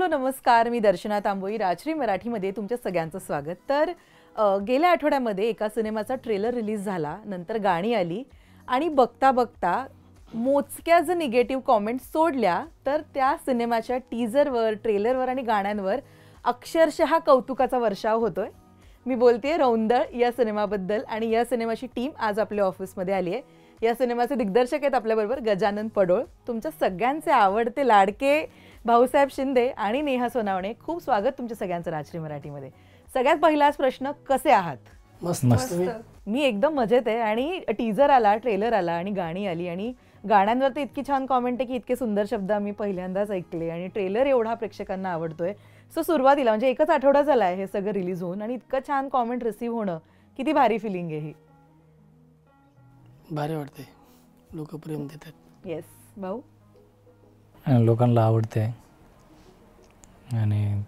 Hello नमस्कार मी दर्शना तांबोई राजश्री मराठीमध्ये तुमच्या सगळ्यांचं स्वागत तर गेल्या आठवड्यामध्ये एका सिनेमाचा ट्रेलर रिलीज झाला नंतर गाणी आली आणि बघता बघता मोजक्या जर निगेटिव्ह कॉमेंट्स सोडल्या तर त्या सिनेमाच्या टीजरवर ट्रेलरवर आणि गाण्यांवर अक्षरशः कौतुकाचा वर्षाव होतोय मी बोलते रौंदळ या सिनेमाबद्दल आणि या सिनेमाची टीम आज आपल्या ऑफिसमध्ये आली आहे या सिनेमाचे दिग्दर्शक आहेत आपल्याबरोबर गजानन पडोळ तुमच्या सगळ्यांचे आवडते लाडके भाऊसाहेब शिंदे आणि नेहा सोनावणे खूप स्वागत तुमच्या सगळ्यांचं राजश्री मराठीमध्ये सगळ्यात पहिलाच प्रश्न कसे आहात मस्त मस्त मी एकदम मजेत आहे आणि टीजर आला ट्रेलर आला आणि गाणी आली आणि गाण्यांवर तर इतकी छान कॉमेंट आहे की इतके सुंदर शब्द आम्ही पहिल्यांदाच ऐकले आणि ट्रेलर एवढा प्रेक्षकांना आवडतोय सो सुरुवातीला म्हणजे एकच आठवडा झाला आहे हे सगळं रिलीज होऊन आणि इतकं छान कॉमेंट रिसीव्ह होणं किती भारी फिलिंग आहे ही भारी वाटते लोक प्रेम देतात येस भाऊ लोकांना आवडते आणि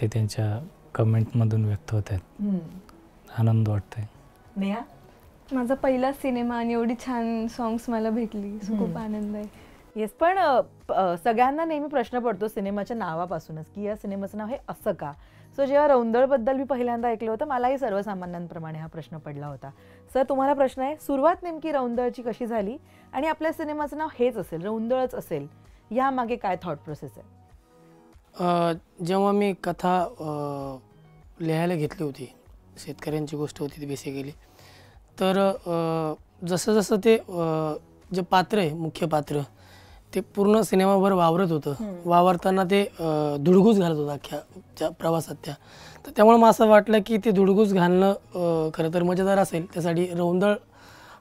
ते त्यांच्या मधून व्यक्त होत आहेत आनंद वाटते माझा पहिला सिनेमा आणि एवढी छान सॉंग्स मला भेटली खूप आनंद आहे येस पण सगळ्यांना नेहमी प्रश्न पडतो सिनेमाच्या नावापासूनच की या सिनेमाचं नाव हे असं का सो जेव्हा रौंदळबद्दल मी पहिल्यांदा ऐकलं होतं मलाही सर्वसामान्यांप्रमाणे हा प्रश्न पडला होता सर तुम्हाला प्रश्न आहे सुरुवात नेमकी रौंदळची कशी झाली आणि आपल्या सिनेमाचं नाव हेच असेल रौंदळच असेल यामागे काय थॉट प्रोसेस आहे जेव्हा मी कथा लिहायला घेतली होती शेतकऱ्यांची गोष्ट होती ती बेसिकली तर जसं जसं ते जे पात्र आहे मुख्य पात्र ते पूर्ण सिनेमाभर वावरत होतं वावरताना ते धुडगूस घालत होतं अख्ख्या प्रवासात त्या तर त्यामुळे मला असं वाटलं की ते धुडगूस घालणं खरं तर मजेदार असेल त्यासाठी रौंदळ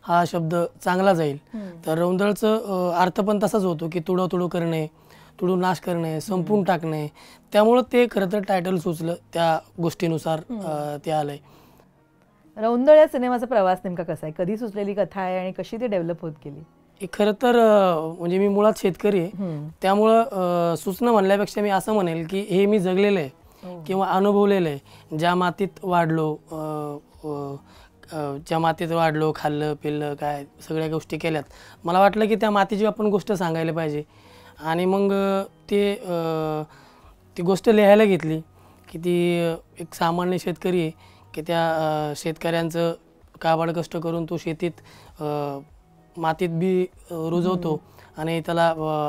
हा शब्द चांगला जाईल तर रौंदळचं अर्थ पण तसाच होतो की तुडो तुडो करणे तुडू नाश करणे संपून टाकणे त्यामुळं ते खरं तर टायटल सुचलं त्या गोष्टीनुसार ते आलंय रौंदळ या सिनेमाचा प्रवास नेमका कसा आहे कधी सुचलेली कथा आहे आणि कशी ती डेव्हलप होत गेली खरं तर म्हणजे मी मुळात शेतकरी आहे त्यामुळं सूचना म्हणल्यापेक्षा मी असं म्हणेल की हे मी जगलेलं आहे हो. किंवा अनुभवलेलं आहे ज्या मातीत वाढलो ज्या मातीत वाढलो खाल्लं पिल्लं काय सगळ्या गोष्टी केल्यात मला वाटलं की त्या मातीची आपण गोष्ट सांगायला पाहिजे आणि मग ते ती गोष्ट लिहायला घेतली की ती एक सामान्य शेतकरी आहे की त्या शेतकऱ्यांचं काबाड कष्ट करून तो शेतीत मातीत बी रुजवतो आणि त्याला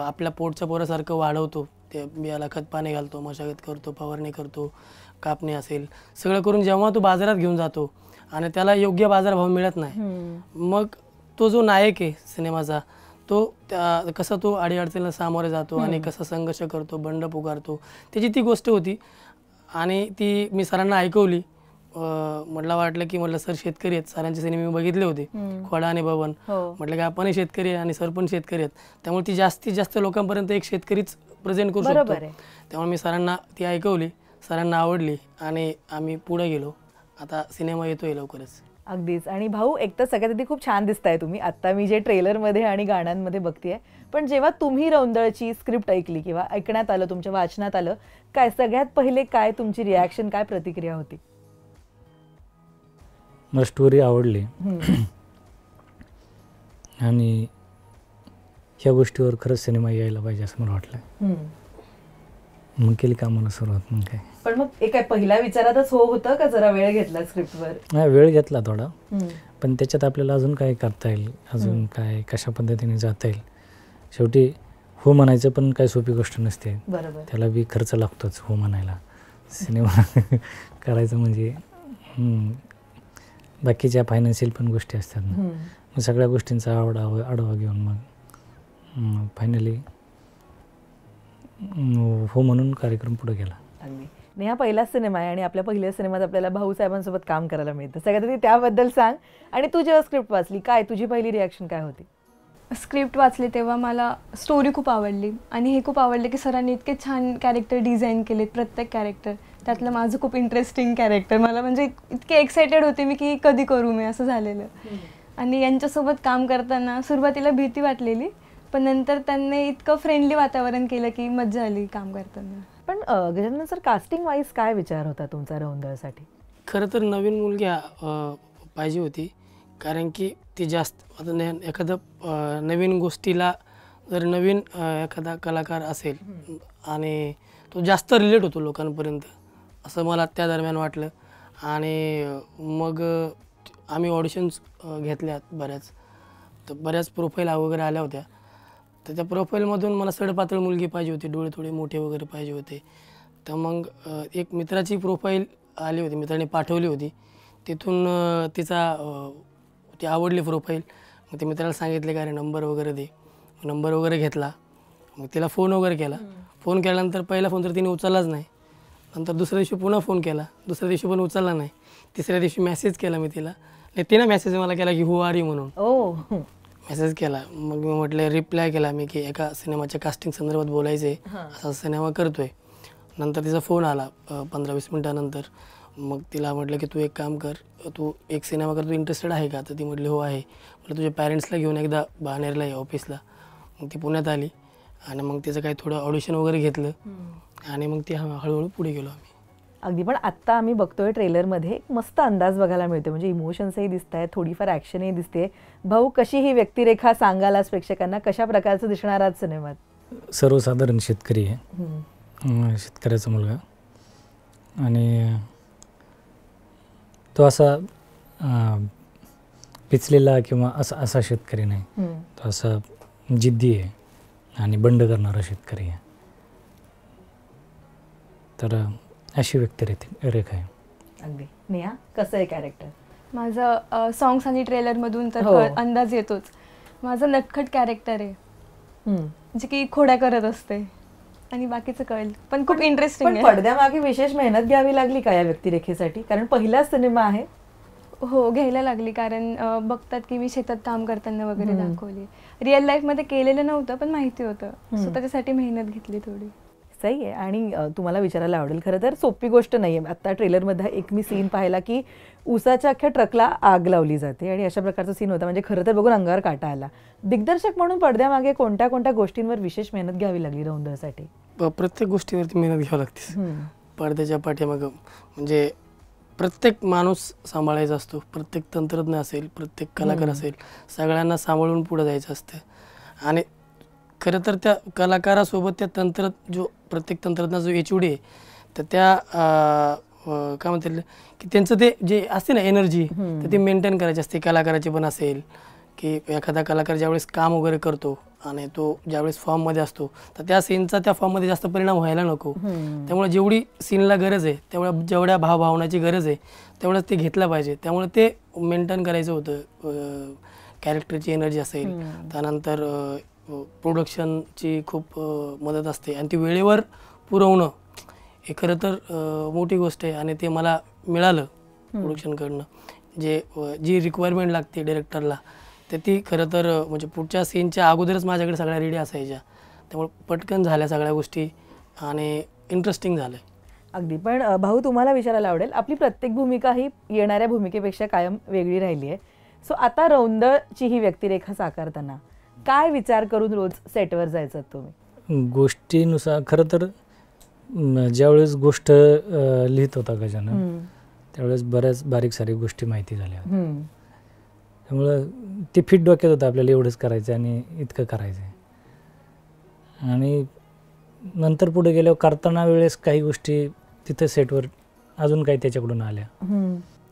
आपल्या पोटच्या पोरासारखं वाढवतो ते बियाला पाणी घालतो मशागत करतो फवारणी करतो कापणी असेल सगळं करून जेव्हा तो बाजारात घेऊन जातो आणि त्याला योग्य बाजारभाव मिळत नाही मग तो जो नायक आहे सिनेमाचा तो त्या कसा तो अडीअडचणीला सामोरे जातो आणि कसा संघर्ष करतो बंड पुकारतो त्याची ती गोष्ट होती आणि ती मी सरांना ऐकवली मला वाटलं की म्हटलं सर शेतकरी आहेत सरांचे सिनेमे मी बघितले होते खोडा आणि भवन हो. म्हटलं की आपण शेतकरी आहे आणि सर पण शेतकरी आहेत त्यामुळे ती जास्तीत जास्त लोकांपर्यंत एक शेतकरीच प्रेझेंट करू शकतो त्यामुळे मी सरांना ती ऐकवली सरांना आवडली आणि आम्ही पुढे गेलो आता सिनेमा येतोय लवकरच अगदीच आणि भाऊ एक तर सगळ्यात आधी खूप छान दिसताय तुम्ही आता मी जे ट्रेलर मध्ये आणि गाण्यांमध्ये बघते पण जेव्हा तुम्ही रौंदळची स्क्रिप्ट ऐकली किंवा ऐकण्यात आलं तुमच्या वाचनात आलं काय सगळ्यात पहिले काय तुमची रिॲक्शन काय प्रतिक्रिया होती मला स्टोरी आवडली आणि ह्या गोष्टीवर खरंच सिनेमा यायला पाहिजे असं मला वाटलं मग केली कामाला सुरुवात मग काय पण मग एक पहिल्या विचारातच हो होतं का जरा वेळ घेतला स्क्रिप्टवर नाही वेळ घेतला थोडा पण त्याच्यात आपल्याला अजून काय करता येईल अजून काय कशा पद्धतीने जाता येईल शेवटी हो म्हणायचं पण काय सोपी गोष्ट नसते त्याला बी खर्च लागतोच हो म्हणायला सिनेमा करायचं म्हणजे बाकीच्या फायनान्शियल पण गोष्टी असतात ना मग सगळ्या गोष्टींचा आवडा हो- आढावा घेऊन मग फायनली हो म्हणून कार्यक्रम पुढे गेला नेहा पहिला सिनेमा आहे आणि आपल्या पहिल्या सिनेमात आपल्याला भाऊ साहेबांसोबत काम करायला मिळतं सगळ्यात आधी त्याबद्दल सांग आणि तू जेव्हा स्क्रिप्ट वाचली काय तुझी पहिली रिॲक्शन काय होती स्क्रिप्ट वाचली तेव्हा मला स्टोरी खूप आवडली आणि हे खूप आवडले की सरांनी इतके छान कॅरेक्टर डिझाईन केलेत प्रत्येक कॅरेक्टर त्यातलं माझं खूप इंटरेस्टिंग कॅरेक्टर मला म्हणजे इतके एक्सायटेड होते मी की कधी करू मी असं झालेलं आणि यांच्यासोबत काम करताना सुरुवातीला भीती वाटलेली पण नंतर त्यांनी इतकं फ्रेंडली वातावरण केलं की मजा आली काम करताना पण गजानन सर कास्टिंग वाईज काय विचार होता तुमचा रौंदळसाठी खरं तर नवीन मुलगी पाहिजे होती कारण की ती जास्त आता एखादं नवीन गोष्टीला जर नवीन एखादा कलाकार असेल आणि तो जास्त रिलेट होतो लोकांपर्यंत असं मला त्या दरम्यान वाटलं आणि मग आम्ही ऑडिशन्स घेतल्यात बऱ्याच तर बऱ्याच प्रोफाईल वगैरे आल्या होत्या तर त्या प्रोफाईलमधून मला सडपातळ मुलगी पाहिजे होती डोळे थोडे मोठे वगैरे पाहिजे होते तर मग एक मित्राची प्रोफाईल आली होती मित्राने पाठवली होती तिथून तिचा ती आवडली प्रोफाईल मग ते मित्राला सांगितले का रे नंबर वगैरे दे नंबर वगैरे घेतला मग तिला फोन वगैरे केला फोन केल्यानंतर पहिला फोन तर तिने उचललाच नाही नंतर दुसऱ्या दिवशी पुन्हा फोन केला दुसऱ्या दिवशी पण उचलला नाही तिसऱ्या दिवशी मेसेज केला मी तिला तिने मेसेज मला केला की हु आरी म्हणून मेसेज केला मग मी म्हटलं रिप्लाय केला मी की एका सिनेमाच्या कास्टिंग संदर्भात बोलायचे असा सिनेमा करतोय नंतर तिचा फोन आला पंधरा वीस मिनिटानंतर मग तिला म्हटलं की तू एक काम कर तू एक सिनेमा कर तू इंटरेस्टेड आहे का तर ती म्हटली हो आहे म्हटलं तुझ्या पॅरेंट्सला घेऊन एकदा बाणेरला ये ऑफिसला मग ती पुण्यात आली आणि मग त्याचं काही थोडं ऑडिशन वगैरे घेतलं आणि मग ते हळूहळू पुढे गेलो आम्ही अगदी पण आत्ता आम्ही बघतोय ट्रेलरमध्ये एक मस्त अंदाज बघायला मिळतो म्हणजे इमोशन्सही दिसत आहेत थोडीफार ॲक्शनही दिसते भाऊ कशी ही व्यक्तिरेखा सांगाला प्रेक्षकांना कशा प्रकारचं दिसणार आज सिनेमात सर्वसाधारण शेतकरी आहे शेतकऱ्याचा मुलगा आणि तो असा पिचलेला किंवा असा असा शेतकरी नाही तो असा जिद्दी आहे आणि बंड करणारा शेतकरी आहे तर अशी व्यक्ती रेख आहे अगदी नेहा कसं आहे कॅरेक्टर माझं सॉंग्स आणि मधून तर हो. अंदाज येतोच माझं नटखट कॅरेक्टर आहे जे की खोड्या करत असते आणि बाकीचं कळेल पण खूप इंटरेस्टिंग पडद्यामागे विशेष मेहनत घ्यावी लागली का या व्यक्तिरेखेसाठी कारण पहिलाच सिनेमा आहे हो घ्यायला लागली कारण बघतात की मी शेतात काम करताना वगैरे दाखवली रिअल मध्ये केलेलं नव्हतं पण माहिती होतं स्वतःसाठी मेहनत घेतली थोडी सही आहे आणि तुम्हाला विचारायला आवडेल खरं तर सोपी गोष्ट नाही आहे आत्ता ट्रेलरमध्ये एक मी सीन पाहिला की उसाच्या अख्ख्या ट्रकला आग लावली जाते आणि अशा प्रकारचा सीन होता म्हणजे खरं तर बघून अंगावर काटा आला दिग्दर्शक म्हणून पडद्यामागे कोणत्या कोणत्या गोष्टींवर विशेष मेहनत घ्यावी लागली रौंदळसाठी प्रत्येक गोष्टीवरती मेहनत घ्यावी लागते पडद्याच्या पाठीमागं म्हणजे प्रत्येक माणूस सांभाळायचा असतो प्रत्येक तंत्रज्ञ असेल प्रत्येक कलाकार असेल सगळ्यांना सांभाळून पुढे जायचं असतं आणि खरं तर त्या कलाकारासोबत त्या तंत्र जो प्रत्येक तंत्रज्ञा जो एच आहे तर त्या काय म्हणता की त्यांचं ते जे असते ना एनर्जी तर ते मेंटेन करायची असते कलाकाराची पण असेल की एखादा कलाकार ज्यावेळेस काम वगैरे करतो आणि तो ज्यावेळेस फॉर्ममध्ये असतो तर त्या सीनचा त्या फॉर्ममध्ये जास्त परिणाम व्हायला नको त्यामुळे जेवढी सीनला गरज आहे तेवढ्या जेवढ्या भावभावनाची गरज आहे तेवढंच ते घेतला पाहिजे त्यामुळे ते मेंटेन करायचं होतं कॅरेक्टरची एनर्जी असेल त्यानंतर प्रोडक्शनची खूप मदत असते आणि ती वेळेवर पुरवणं हे खरं तर मोठी गोष्ट आहे आणि ते मला मिळालं प्रोडक्शनकडनं जे जी रिक्वायरमेंट लागते डिरेक्टरला तर ती खरं तर म्हणजे पुढच्या सीनच्या अगोदरच माझ्याकडे सगळ्या रेडी असायच्या त्यामुळे पटकन झाल्या सगळ्या गोष्टी आणि इंटरेस्टिंग झालं अगदी पण भाऊ तुम्हाला विचारायला आवडेल आपली प्रत्येक भूमिका ही येणाऱ्या भूमिकेपेक्षा कायम वेगळी राहिली आहे सो आता रौंदची ही व्यक्तिरेखा साकारताना काय विचार करून रोज सेटवर जायचं तुम्ही गोष्टीनुसार खरं तर ज्यावेळेस गोष्ट लिहित होता गजानं त्यावेळेस बऱ्याच बारीक सारीक गोष्टी माहिती झाल्या त्यामुळं ते फिट डोक्यात होतं आपल्याला एवढंच करायचं आणि इतकं करायचं आणि नंतर पुढे गेल्यावर करताना वेळेस काही गोष्टी तिथं सेटवर अजून काही त्याच्याकडून आल्या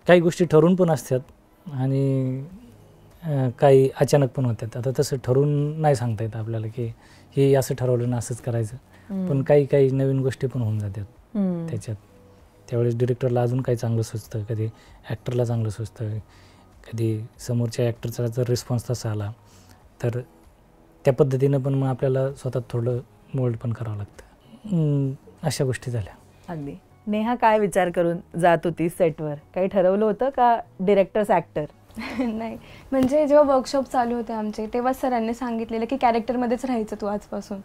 काही गोष्टी ठरून पण असतात आणि काही अचानक पण होतात आता तसं ठरून नाही सांगता येत आपल्याला की हे असं ठरवलं ना असंच करायचं पण काही काही नवीन गोष्टी पण होऊन जातात त्याच्यात त्यावेळेस डिरेक्टरला अजून काही चांगलं सुचतं कधी ॲक्टरला चांगलं सुचतं कधी समोरच्या ॲक्टरचा जर रिस्पॉन्स तसा आला तर त्या पद्धतीनं पण मग आपल्याला स्वतः थोडं मोल्ड पण करावं लागतं अशा गोष्टी झाल्या अगदी नेहा काय विचार करून जात होती सेटवर काही ठरवलं होतं का डिरेक्टर्स ॲक्टर नाही म्हणजे जेव्हा वर्कशॉप चालू होते आमचे तेव्हा सरांनी सांगितलेलं की कॅरेक्टरमध्येच राहायचं तू आजपासून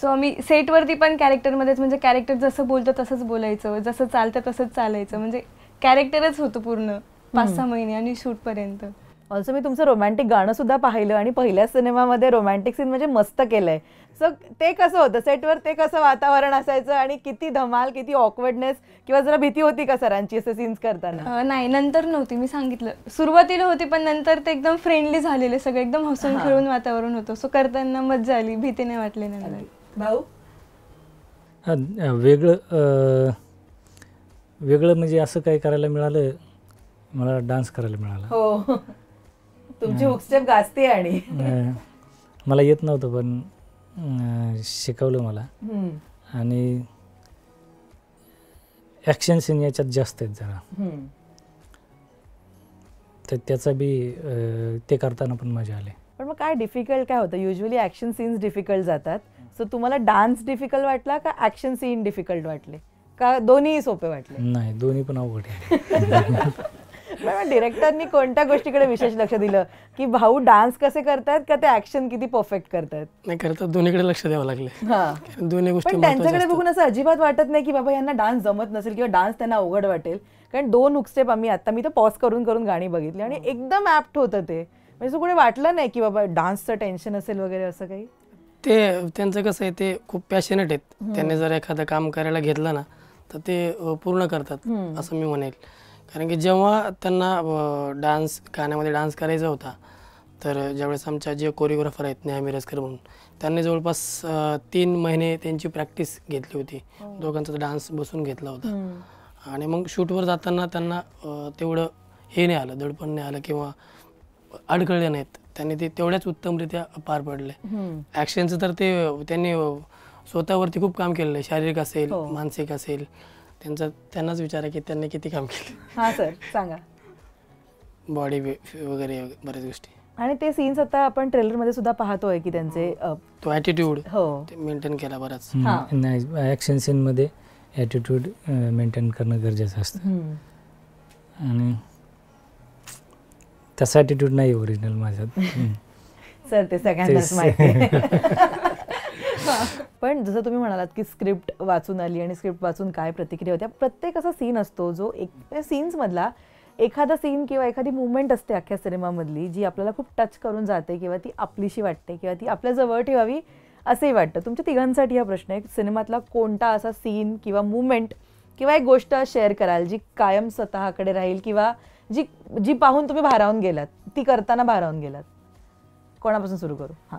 सो आम्ही सेटवरती पण कॅरेक्टरमध्येच म्हणजे कॅरेक्टर जसं बोलतं तसंच बोलायचं जसं चालतं तसंच चालायचं म्हणजे कॅरेक्टरच होतं पूर्ण पाच सहा महिने आणि शूट पर्यंत ऑल्सो मी तुमचं रोमॅन्टिक गाणं सुद्धा पाहिलं आणि पहिल्या सिनेमामध्ये रोमॅन्टिक सीन म्हणजे मस्त केलंय सो ते कसं होतं सेटवर ते कसं वातावरण असायचं आणि किती धमाल किती ऑकवर्डनेस किंवा जरा भीती होती का सरांची असे सीन्स करताना नाही नंतर नव्हती मी सांगितलं सुरुवातीला होती पण नंतर ते एकदम फ्रेंडली झालेले सगळं एकदम हसून खेळून वातावरण होतं सो करताना मजा आली भीती नाही वाटली नंतर भाऊ वेगळं वेगळं म्हणजे असं काही करायला मिळालं मला डान्स करायला मिळाला हो तुमची हुकस्टेप गाजते आणि मला येत नव्हतं पण शिकवलं मला आणि ॲक्शन सीन याच्यात जास्त आहेत जरा तर त्याचा बी ते करताना पण मजा आली पण मग काय डिफिकल्ट काय होतं युजली ॲक्शन सीन्स डिफिकल्ट जातात सो तुम्हाला डान्स डिफिकल्ट वाटला का ॲक्शन सीन डिफिकल्ट वाटले का दोन्ही सोपे वाटले नाही दोन्ही पण अवघड नाही डिरेक्टरनी कोणत्या गोष्टीकडे विशेष लक्ष दिलं की भाऊ डान्स कसे करतात का ते ऍक्शन किती परफेक्ट करतात नाही खरं तर दोन्हीकडे लक्ष द्यावं लागले दोन्ही गोष्टी त्यांच्याकडे बघून असं अजिबात वाटत नाही की बाबा यांना डान्स जमत नसेल किंवा डान्स त्यांना अवघड वाटेल कारण दोन उकस्टेप आम्ही आता मी तर पॉज करून करून गाणी बघितली आणि एकदम ऍप्ट होतं ते म्हणजे कुठे वाटलं नाही की बाबा डान्सचं टेन्शन असेल वगैरे असं काही ते त्यांचं कसं आहे ते खूप पॅशनेट आहेत त्यांनी जर एखादं काम करायला घेतलं ना तर ते पूर्ण करतात असं मी म्हणेल कारण की जेव्हा त्यांना डान्स गाण्यामध्ये डान्स करायचा होता तर ज्यावेळेस आमच्या जे कोरिओग्राफर आहेत नेहा मिरजकर म्हणून त्यांनी जवळपास तीन महिने त्यांची प्रॅक्टिस घेतली होती हो. दोघांचा डान्स बसून घेतला होता आणि मग शूटवर जाताना त्यांना तेवढं हे नाही आलं दडपण नाही आलं किंवा अडखळले नाहीत त्यांनी ते तेवढ्याच उत्तमरित्या पार पडले ॲक्शनचं तर ते त्यांनी स्वतःवरती खूप काम केलेलं शारीरिक असेल हो. मानसिक असेल त्यांचा त्यांनाच विचारा की त्यांनी किती काम केले हा सर सांगा बॉडी वगैरे बऱ्याच गोष्टी आणि ते सीन्स आता आपण ट्रेलर मध्ये सुद्धा पाहतोय की त्यांचे तो ऍटिट्यूड हो मेंटेन केला बराच ऍक्शन सीन मध्ये ऍटिट्यूड मेंटेन करणं गरजेचं असतं आणि तसा ॲटिट्यूड नाही ओरिजिनल माझ्यात सर ते सगळ्यांनाच माहिती पण जसं तुम्ही म्हणालात की स्क्रिप्ट वाचून आली आणि स्क्रिप्ट वाचून काय प्रतिक्रिया होत्या प्रत्येक असा सीन असतो जो एक सीन्समधला एखादा सीन किंवा एखादी मुवमेंट असते अख्ख्या सिनेमामधली जी आपल्याला खूप टच करून जाते किंवा ती आपलीशी वाटते किंवा ती आपल्या जवळ ठेवावी असंही वाटतं तुमच्या तिघांसाठी हा प्रश्न आहे सिनेमातला कोणता असा सीन किंवा मुवमेंट किंवा एक गोष्ट शेअर कराल जी कायम स्वतःकडे राहील किंवा जी जी पाहून तुम्ही भारावून गेलात ती करताना भारावून गेलात कोणापासून सुरू करू हां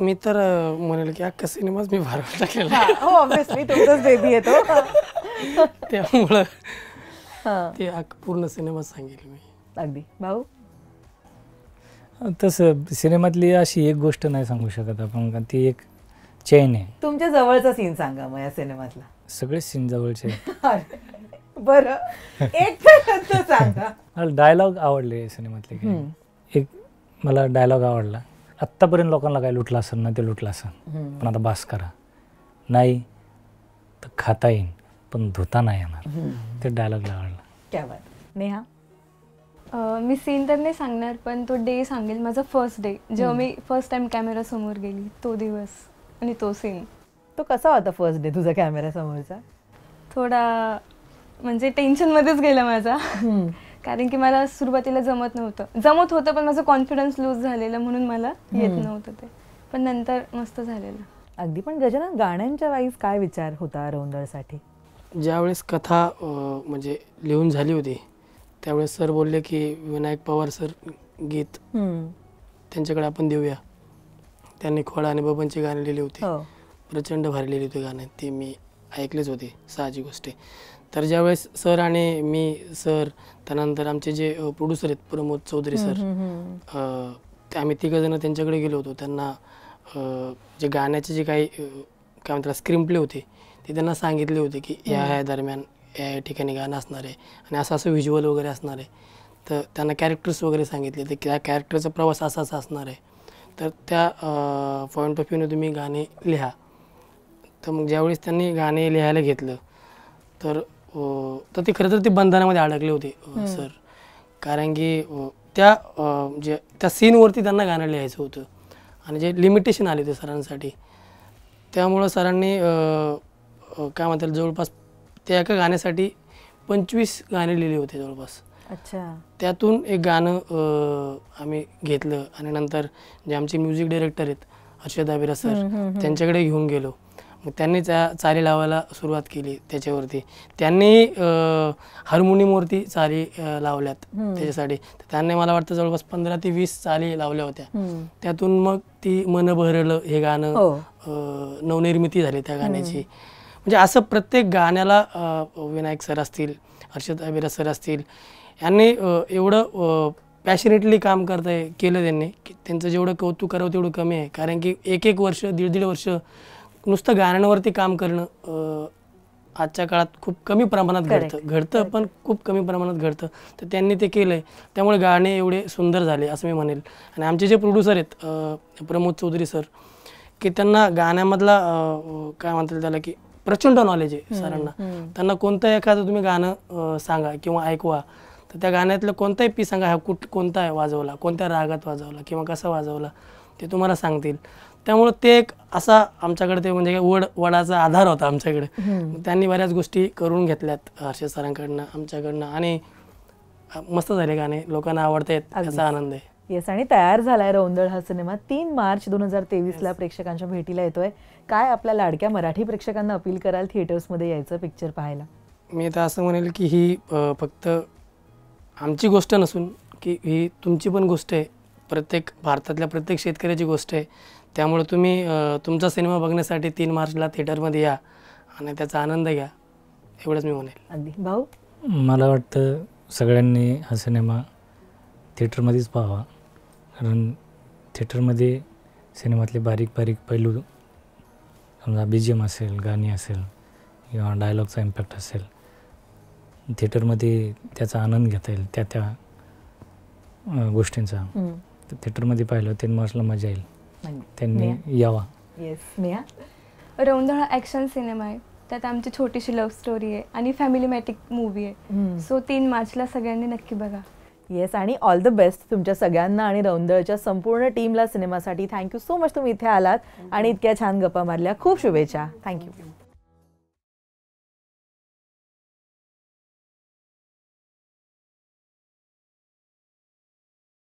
मी तर म्हणेल की अख्खा सिनेमाच मी भारत टाकलेला हो, त्यामुळं ते पूर्ण सिनेमा सांगेल मी अगदी भाऊ तसं सिनेमातली अशी एक गोष्ट नाही सांगू शकत आपण ती एक चेन आहे तुमच्या जवळचा सीन सांगा मग या सिनेमातला सगळे सीन जवळचे बर एक सांगा मला डायलॉग आवडले सिनेमातले एक मला डायलॉग आवडला आत्तापर्यंत लोकांना काय लुटलं असेल ना ते लुटलं असेल पण आता बास करा नाही तर खाता येईन पण धुता नाही येणार ते डायलॉग लावला नेहा मी सीन तर नाही सांगणार पण तो डे सांगेल माझा फर्स्ट डे जेव्हा मी फर्स्ट टाइम कॅमेरा समोर गेली तो दिवस आणि तो सीन तो कसा होता फर्स्ट डे तुझा कॅमेरा समोरचा थोडा म्हणजे मध्येच गेला माझा कारण की मला सुरुवातीला जमत नव्हतं जमत होतं पण माझं कॉन्फिडन्स लूज झालेलं म्हणून मला येत नव्हतं ते पण नंतर मस्त झालेलं अगदी पण गजानन गाण्यांच्या वाईज काय विचार होता रौंदळसाठी ज्यावेळेस कथा म्हणजे लिहून झाली होती त्यावेळेस सर बोलले की विनायक पवार सर गीत त्यांच्याकडे आपण देऊया त्यांनी खोळा आणि बबनची गाणी लिहिली होती हो. प्रचंड भारी होती गाणं ते मी ऐकलेच होते साहजिक गोष्ट तर ज्यावेळेस सर आणि मी सर त्यानंतर आमचे जे प्रोड्युसर आहेत प्रमोद चौधरी सर आम्ही तिघंजणं त्यांच्याकडे गेलो होतो त्यांना जे गाण्याचे जे काही काय म्हणतात स्क्रीन प्ले होते ते त्यांना सांगितले होते की या ह्या दरम्यान या या ठिकाणी गाणं असणार आहे आणि असं असं व्हिज्युअल वगैरे असणार आहे तर त्यांना कॅरेक्टर्स वगैरे सांगितले तर त्या कॅरेक्टरचा प्रवास असा असा असणार आहे तर त्या पॉईंट ऑफ व्ह्यूने तुम्ही गाणे लिहा तर मग ज्यावेळेस त्यांनी गाणे लिहायला घेतलं तर तर ते खरं तर ते बंधनामध्ये अडकले होते सर कारण की त्या जे त्या सीनवरती त्यांना गाणं लिहायचं होतं आणि जे लिमिटेशन आले होते सरांसाठी त्यामुळं सरांनी काय म्हणतात जवळपास त्या एका गाण्यासाठी पंचवीस गाणे लिहिले होते जवळपास अच्छा त्यातून एक गाणं आम्ही घेतलं आणि नंतर जे आमचे म्युझिक डिरेक्टर आहेत हर्षदा बिरा सर त्यांच्याकडे घेऊन गेलो त्यांनी चा चाली लावायला सुरुवात केली त्याच्यावरती त्यांनी मूर्ती चाली लावल्यात त्याच्यासाठी त्यांनी मला वाटतं जवळपास पंधरा ते वीस चाली लावल्या होत्या त्यातून मग ती मन भरलं हे गाणं हो. नवनिर्मिती झाली त्या गाण्याची म्हणजे असं प्रत्येक गाण्याला विनायक सर असतील हर्षद अभिरा सर असतील यांनी एवढं पॅशनेटली काम करताय केलं त्यांनी की त्यांचं जेवढं कौतुक करावं तेवढं कमी आहे कारण की एक एक वर्ष दीड दीड वर्ष नुसतं गाण्यांवरती काम करणं आजच्या काळात खूप कमी प्रमाणात घडतं घडतं पण खूप कमी प्रमाणात घडतं तर त्यांनी ते केलंय त्यामुळे गाणे एवढे सुंदर झाले असं मी म्हणेल आणि आमचे जे प्रोड्युसर आहेत प्रमोद चौधरी सर की त्यांना गाण्यामधला काय म्हणतात त्याला की प्रचंड नॉलेज आहे सरांना त्यांना कोणतं एखादं तुम्ही गाणं सांगा किंवा ऐकवा तर त्या गाण्यातलं कोणताही पी सांगा हा कुठ कोणता वाजवला कोणत्या रागात वाजवला किंवा कसा वाजवला ते तुम्हाला सांगतील त्यामुळं ते एक असा आमच्याकडे ते म्हणजे वड वडाचा आधार होता आमच्याकडे त्यांनी बऱ्याच गोष्टी करून घेतल्यात हर्षद सरांकडनं आमच्याकडनं आणि मस्त झाले गाणे लोकांना आवडते त्याचा आनंद आहे येस आणि तयार झालाय रौंदळ हा सिनेमा तीन मार्च दोन हजार तेवीसला प्रेक्षकांच्या भेटीला येतोय काय आपल्या लाडक्या मराठी प्रेक्षकांना अपील कराल थिएटर्समध्ये यायचं पिक्चर पाहायला मी तर असं म्हणेल की ही फक्त आमची गोष्ट नसून की ही तुमची पण गोष्ट आहे प्रत्येक भारतातल्या प्रत्येक शेतकऱ्याची गोष्ट आहे त्यामुळे तुम्ही तुमचा सिनेमा बघण्यासाठी तीन मार्चला थिएटरमध्ये या आणि त्याचा आनंद घ्या एवढंच मी म्हणेल अगदी भाऊ मला वाटतं सगळ्यांनी हा सिनेमा थिएटरमध्येच पाहावा कारण थिएटरमध्ये सिनेमातले बारीक बारीक पैलू समजा बी जी एम असेल गाणी असेल किंवा डायलॉगचा इम्पॅक्ट असेल थिएटरमध्ये त्याचा आनंद घेता येईल त्या त्या गोष्टींचा थिएटरमध्ये पाहिलं तीन मार्चला मजा येईल म्हणजे त्यांनी यावा येस मिया रौंदळ ऍक्शन सिनेमा आहे त्यात आमची छोटीशी लव्ह स्टोरी आहे आणि मॅटिक मूवी आहे सो तीन मार्चला सगळ्यांनी नक्की बघा येस आणि ऑल द बेस्ट तुमच्या सगळ्यांना आणि रौंदळच्या संपूर्ण टीमला सिनेमासाठी थँक्यू सो मच तुम्ही इथे आलात आणि इतक्या छान गप्पा मारल्या खूप शुभेच्छा थँक्यू